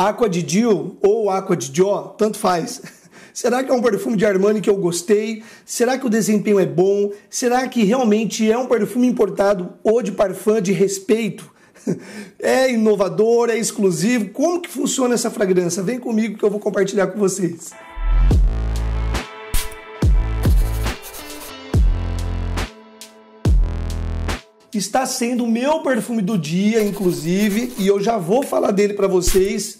Aqua de Dio ou Aqua de Dio, tanto faz. Será que é um perfume de Armani que eu gostei? Será que o desempenho é bom? Será que realmente é um perfume importado ou de parfum de respeito? É inovador, é exclusivo? Como que funciona essa fragrância? Vem comigo que eu vou compartilhar com vocês. está sendo o meu perfume do dia, inclusive, e eu já vou falar dele para vocês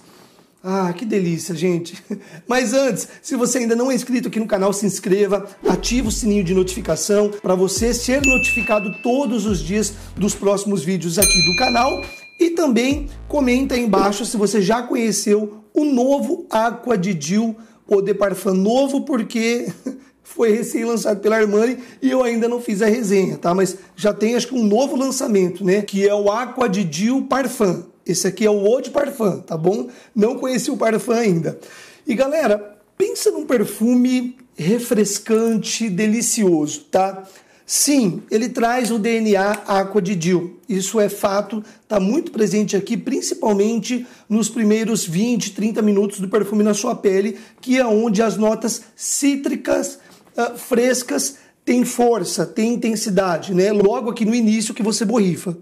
ah, que delícia, gente! Mas antes, se você ainda não é inscrito aqui no canal, se inscreva, ative o sininho de notificação para você ser notificado todos os dias dos próximos vídeos aqui do canal e também comenta aí embaixo se você já conheceu o novo Aqua de Dil ou de Parfum novo, porque foi recém-lançado pela Armani e eu ainda não fiz a resenha, tá? Mas já tem acho que um novo lançamento, né? Que é o Aqua de Dil Parfum. Esse aqui é o Eau de Parfum, tá bom? Não conheci o Parfum ainda. E galera, pensa num perfume refrescante, delicioso, tá? Sim, ele traz o DNA Aqua de Dil. Isso é fato, está muito presente aqui, principalmente nos primeiros 20, 30 minutos do perfume na sua pele, que é onde as notas cítricas, uh, frescas, têm força, têm intensidade, né? Logo aqui no início que você borrifa.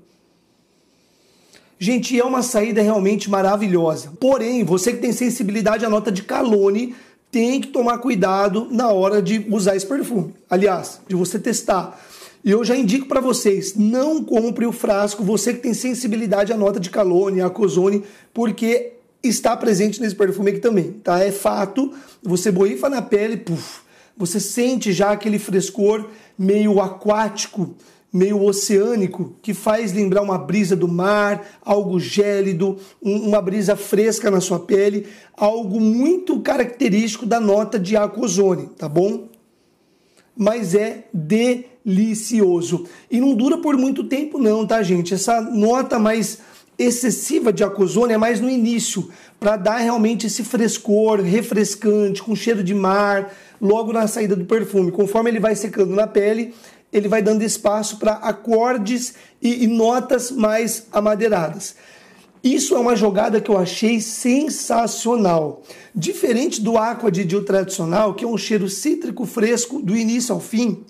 Gente, é uma saída realmente maravilhosa. Porém, você que tem sensibilidade à nota de calone, tem que tomar cuidado na hora de usar esse perfume. Aliás, de você testar. E eu já indico para vocês, não compre o frasco, você que tem sensibilidade à nota de calone, à cozone, porque está presente nesse perfume aqui também, tá? É fato, você borrifa na pele, puf você sente já aquele frescor meio aquático, meio oceânico que faz lembrar uma brisa do mar, algo gélido, um, uma brisa fresca na sua pele, algo muito característico da nota de acozone, tá bom? Mas é delicioso. E não dura por muito tempo não, tá, gente? Essa nota mais excessiva de acozone é mais no início, para dar realmente esse frescor refrescante, com cheiro de mar, logo na saída do perfume. Conforme ele vai secando na pele, ele vai dando espaço para acordes e, e notas mais amadeiradas. Isso é uma jogada que eu achei sensacional. Diferente do Aqua de Dio tradicional, que é um cheiro cítrico fresco do início ao fim,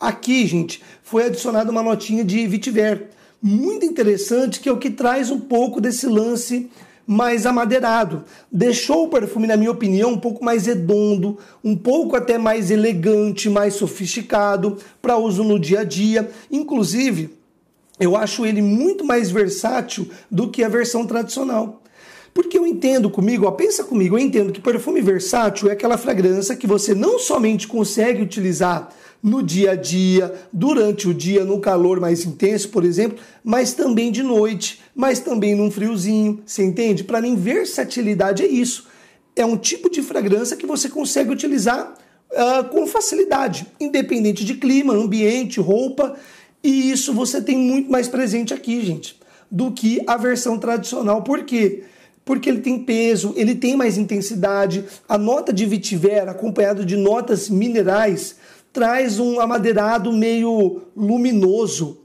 aqui, gente, foi adicionada uma notinha de vitiver. Muito interessante, que é o que traz um pouco desse lance mais amadeirado. Deixou o perfume, na minha opinião, um pouco mais redondo, um pouco até mais elegante, mais sofisticado para uso no dia a dia. Inclusive, eu acho ele muito mais versátil do que a versão tradicional. Porque eu entendo comigo, ó, pensa comigo, eu entendo que perfume versátil é aquela fragrância que você não somente consegue utilizar no dia a dia, durante o dia, no calor mais intenso, por exemplo, mas também de noite, mas também num friozinho, você entende? Para mim, versatilidade é isso. É um tipo de fragrância que você consegue utilizar uh, com facilidade, independente de clima, ambiente, roupa. E isso você tem muito mais presente aqui, gente, do que a versão tradicional. Por quê? porque ele tem peso, ele tem mais intensidade. A nota de vitivera, acompanhado de notas minerais, traz um amadeirado meio luminoso,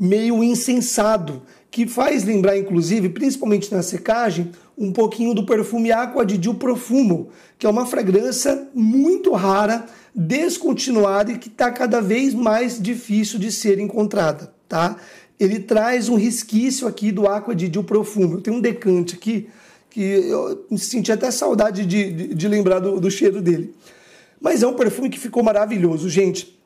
meio incensado, que faz lembrar, inclusive, principalmente na secagem, um pouquinho do perfume Aqua de Gio Profumo, que é uma fragrância muito rara, descontinuada e que está cada vez mais difícil de ser encontrada, tá? Ele traz um resquício aqui do Aqua de Gio Profumo. Eu tenho um decante aqui que eu senti até saudade de, de, de lembrar do, do cheiro dele. Mas é um perfume que ficou maravilhoso, gente.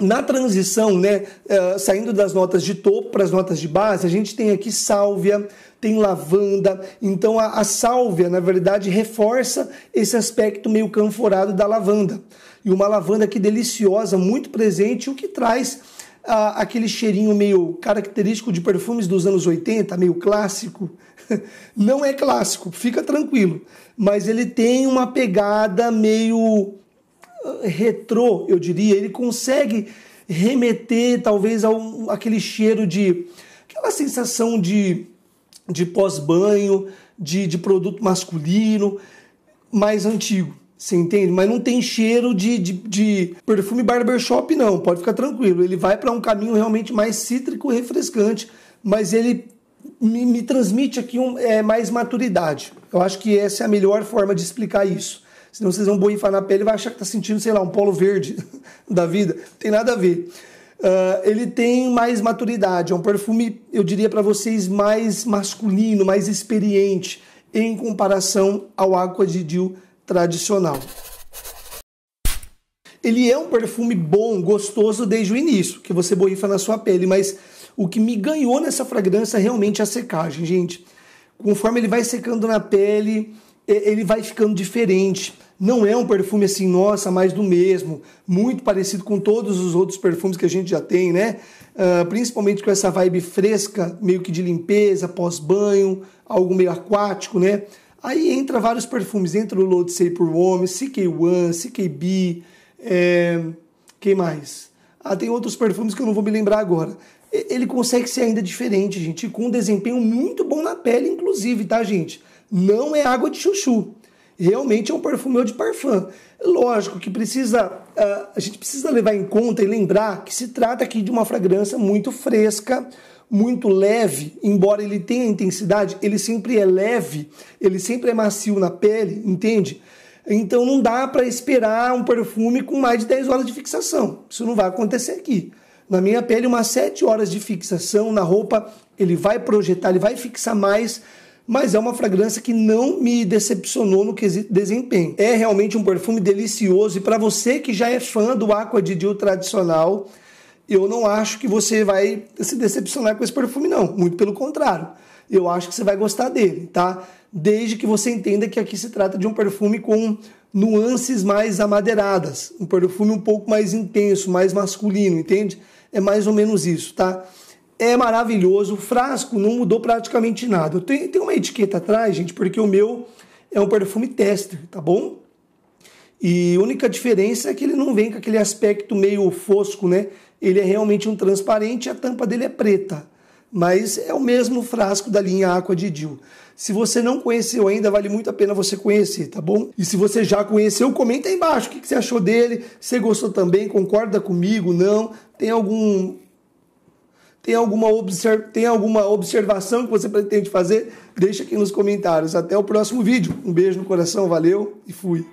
Na transição, né, eh, saindo das notas de topo para as notas de base, a gente tem aqui sálvia, tem lavanda. Então a, a sálvia, na verdade, reforça esse aspecto meio canforado da lavanda. E uma lavanda que deliciosa, muito presente, o que traz aquele cheirinho meio característico de perfumes dos anos 80, meio clássico. Não é clássico, fica tranquilo, mas ele tem uma pegada meio retrô, eu diria. Ele consegue remeter talvez ao aquele cheiro de aquela sensação de, de pós-banho, de, de produto masculino, mais antigo. Você entende? Mas não tem cheiro de, de, de perfume barbershop, não. Pode ficar tranquilo. Ele vai para um caminho realmente mais cítrico, refrescante, mas ele me, me transmite aqui um, é, mais maturidade. Eu acho que essa é a melhor forma de explicar isso. Senão vocês vão borrifar na pele e vai achar que está sentindo, sei lá, um polo verde da vida. Não tem nada a ver. Uh, ele tem mais maturidade, é um perfume, eu diria para vocês, mais masculino, mais experiente em comparação ao Aqua de Dio tradicional. Ele é um perfume bom, gostoso desde o início, que você borrifa na sua pele, mas o que me ganhou nessa fragrância realmente é a secagem, gente. Conforme ele vai secando na pele, ele vai ficando diferente. Não é um perfume assim, nossa, mais do mesmo. Muito parecido com todos os outros perfumes que a gente já tem, né? Uh, principalmente com essa vibe fresca, meio que de limpeza, pós-banho, algo meio aquático, né? Aí entra vários perfumes. Entra o Load for Woman, CK1, CKB, é... quem mais? Ah, tem outros perfumes que eu não vou me lembrar agora. Ele consegue ser ainda diferente, gente, com um desempenho muito bom na pele, inclusive, tá, gente? não é água de chuchu. Realmente é um perfumeu de parfum. Lógico que precisa, ah, a gente precisa levar em conta e lembrar que se trata aqui de uma fragrância muito fresca, muito leve, embora ele tenha intensidade, ele sempre é leve, ele sempre é macio na pele, entende? Então não dá para esperar um perfume com mais de 10 horas de fixação. Isso não vai acontecer aqui. Na minha pele, umas 7 horas de fixação, na roupa ele vai projetar, ele vai fixar mais mas é uma fragrância que não me decepcionou no quesito desempenho. É realmente um perfume delicioso e para você que já é fã do Aqua de Dill tradicional, eu não acho que você vai se decepcionar com esse perfume não, muito pelo contrário. Eu acho que você vai gostar dele, tá? Desde que você entenda que aqui se trata de um perfume com nuances mais amadeiradas, um perfume um pouco mais intenso, mais masculino, entende? É mais ou menos isso, tá? é maravilhoso. O frasco não mudou praticamente nada. Eu tenho, tenho uma etiqueta atrás, gente, porque o meu é um perfume tester, tá bom? E a única diferença é que ele não vem com aquele aspecto meio fosco, né? Ele é realmente um transparente, a tampa dele é preta. Mas é o mesmo frasco da linha Aqua de Dil. Se você não conheceu ainda, vale muito a pena você conhecer, tá bom? E se você já conheceu, comenta aí embaixo o que você achou dele, você gostou também, concorda comigo, não? Tem algum tem alguma, observ... Tem alguma observação que você pretende fazer? Deixa aqui nos comentários. Até o próximo vídeo. Um beijo no coração, valeu e fui.